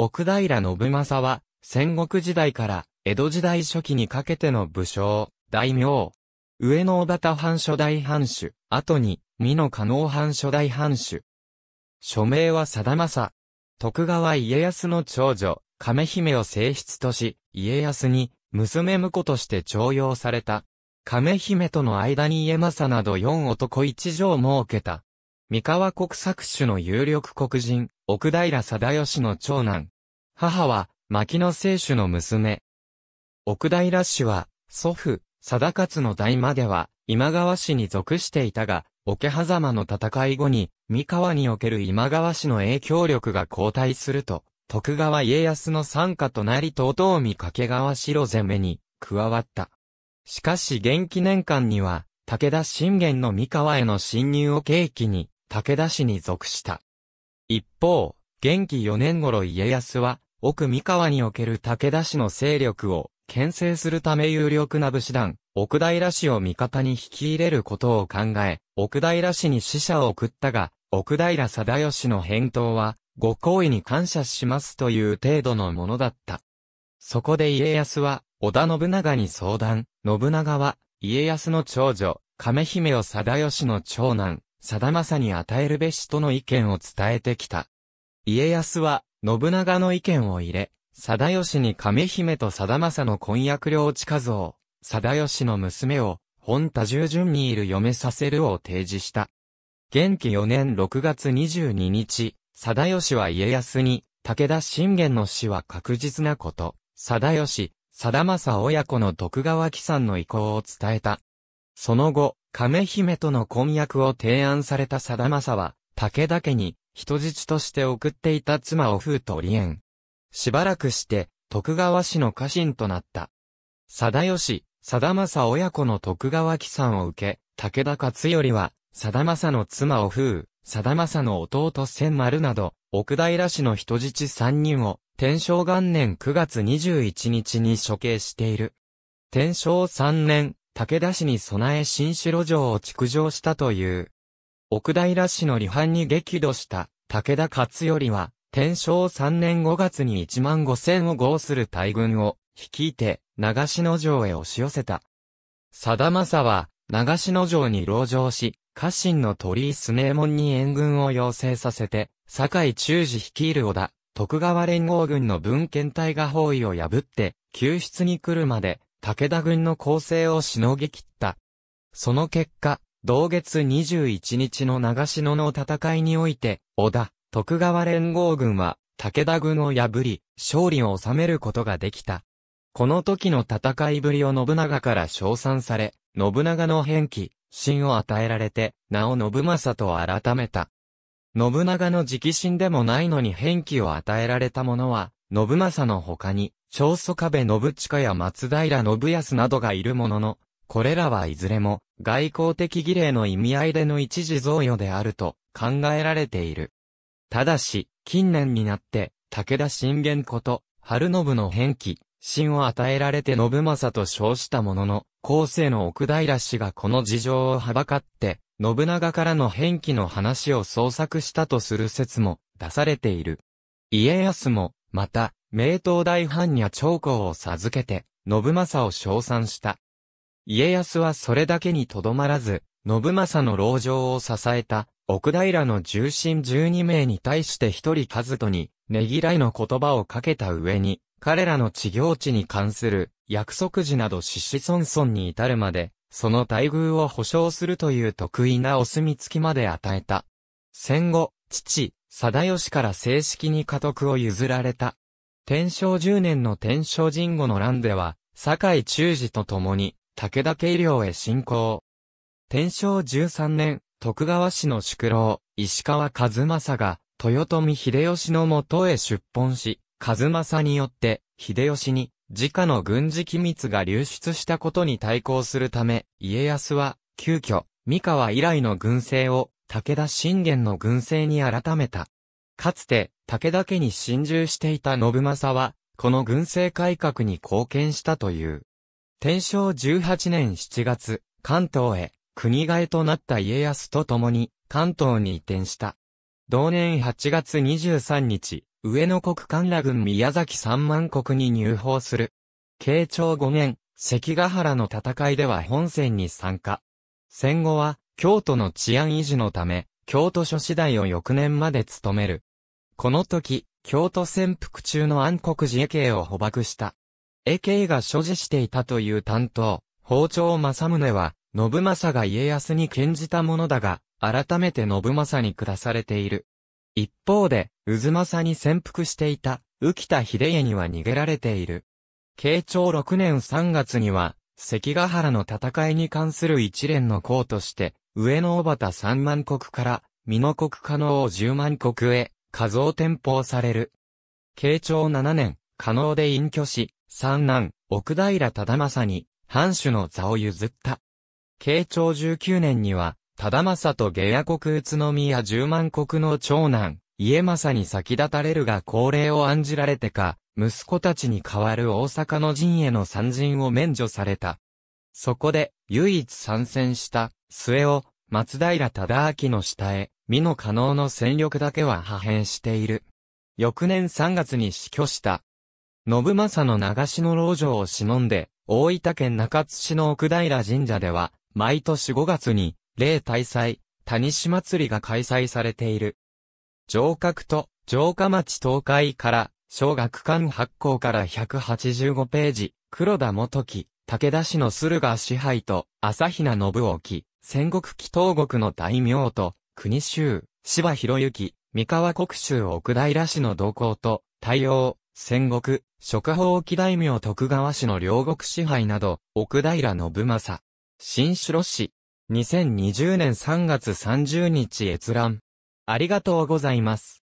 奥平信正は、戦国時代から江戸時代初期にかけての武将、大名。上野尾端藩初代藩主、後に、美濃加納藩初代藩主。署名は定政。徳川家康の長女、亀姫を正室とし、家康に、娘婿として徴用された。亀姫との間に家政など四男一女を設けた。三河国作主の有力国人、奥平貞義の長男。母は、牧野聖主の娘。奥平氏は、祖父、貞勝の代までは、今川氏に属していたが、桶狭間の戦い後に、三河における今川氏の影響力が後退すると、徳川家康の参加となり遠江掛川城攻めに加わった。しかし元気年間には、武田信玄の三河への侵入を契機に、武田氏に属した。一方、元気4年頃家康は、奥三河における武田氏の勢力を、牽制するため有力な武士団、奥平氏を味方に引き入れることを考え、奥平氏に死者を送ったが、奥平貞義の返答は、ご好意に感謝しますという程度のものだった。そこで家康は、織田信長に相談、信長は、家康の長女、亀姫を貞義の長男、さだまさに与えるべしとの意見を伝えてきた。家康は、信長の意見を入れ、貞義に亀姫と貞政の婚約領地数を、貞義の娘を、本多従順にいる嫁させるを提示した。元気4年6月22日、貞義は家康に、武田信玄の死は確実なこと、貞義、貞政親子の徳川さんの意向を伝えた。その後、亀姫との婚約を提案された貞政は、武田家に人質として送っていた妻を封と離縁。しばらくして、徳川氏の家臣となった。貞義、貞政親子の徳川帰んを受け、武田勝頼は、貞政の妻を封、貞政の弟千丸など、奥平氏の人質三人を、天正元年9月21日に処刑している。天正三年、武田氏に備え新城城を築城したという。奥平氏の離反に激怒した武田勝頼は、天正3年5月に1万5千を合する大軍を率いて長篠城へ押し寄せた。貞政は長篠城に籠城し、家臣の鳥居スネ門に援軍を要請させて、堺中治率いる織田、徳川連合軍の文献隊が包囲を破って、救出に来るまで、武田軍の攻勢をしのぎ切った。その結果、同月21日の長篠の戦いにおいて、織田、徳川連合軍は、武田軍を破り、勝利を収めることができた。この時の戦いぶりを信長から称賛され、信長の変気、心を与えられて、名を信正と改めた。信長の直進でもないのに変気を与えられた者は、信正の他に、長宗壁信近や松平信康などがいるものの、これらはいずれも外交的儀礼の意味合いでの一時贈与であると考えられている。ただし、近年になって、武田信玄こと、春信の変記、信を与えられて信政と称したものの、後世の奥平氏がこの事情をはばかって、信長からの変記の話を創作したとする説も出されている。家康も、また、明刀大藩に長江を授けて、信政を称賛した。家康はそれだけにとどまらず、信政の牢城を支えた、奥平の重臣十二名に対して一人和人に、ねぎらいの言葉をかけた上に、彼らの治行地に関する約束時など獅子孫孫に至るまで、その待遇を保障するという得意なお墨付きまで与えた。戦後、父、貞義から正式に家督を譲られた。天正十年の天正神後の乱では、堺中治と共に、武田家医療へ進行。天正十三年、徳川氏の宿老、石川和正が、豊臣秀吉の元へ出奔し、和正によって、秀吉に、自家の軍事機密が流出したことに対抗するため、家康は、急遽、三河以来の軍政を、武田信玄の軍政に改めた。かつて、武田家に侵入していた信政は、この軍政改革に貢献したという。天正18年7月、関東へ、国替えとなった家康と共に、関東に移転した。同年8月23日、上野国官ら軍宮崎三万国に入邦する。慶長5年、関ヶ原の戦いでは本戦に参加。戦後は、京都の治安維持のため、京都諸次第を翌年まで務める。この時、京都潜伏中の暗黒寺恵慶を捕獲した。恵慶が所持していたという担当、包丁正宗は、信正が家康に献じたものだが、改めて信正に下されている。一方で、渦政に潜伏していた、浮田秀家には逃げられている。慶長6年3月には、関ヶ原の戦いに関する一連の功として、上野小畑3万国から、美濃国加納を10万国へ、家蔵転封される。慶長7年、加納で隠居し、三男、奥平忠政に、藩主の座を譲った。慶長19年には、忠政と下野国宇都宮十万国の長男、家政に先立たれるが高齢を案じられてか、息子たちに代わる大阪の陣への参陣を免除された。そこで、唯一参戦した、末尾、松平忠明の下へ、美の可能の戦力だけは破片している。翌年3月に死去した。信政の長篠老城を忍んで、大分県中津市の奥平神社では、毎年5月に、例大祭、谷市祭りが開催されている。城郭と城下町東海から、小学館発行から185ページ、黒田元樹、武田氏の駿河支配と、朝比奈信沖。戦国紀東国の大名と、国衆、芝広之、三河国衆奥平氏の同行と、対応、戦国、諸法沖大名徳川氏の両国支配など、奥平信政。新城市。2020年3月30日閲覧。ありがとうございます。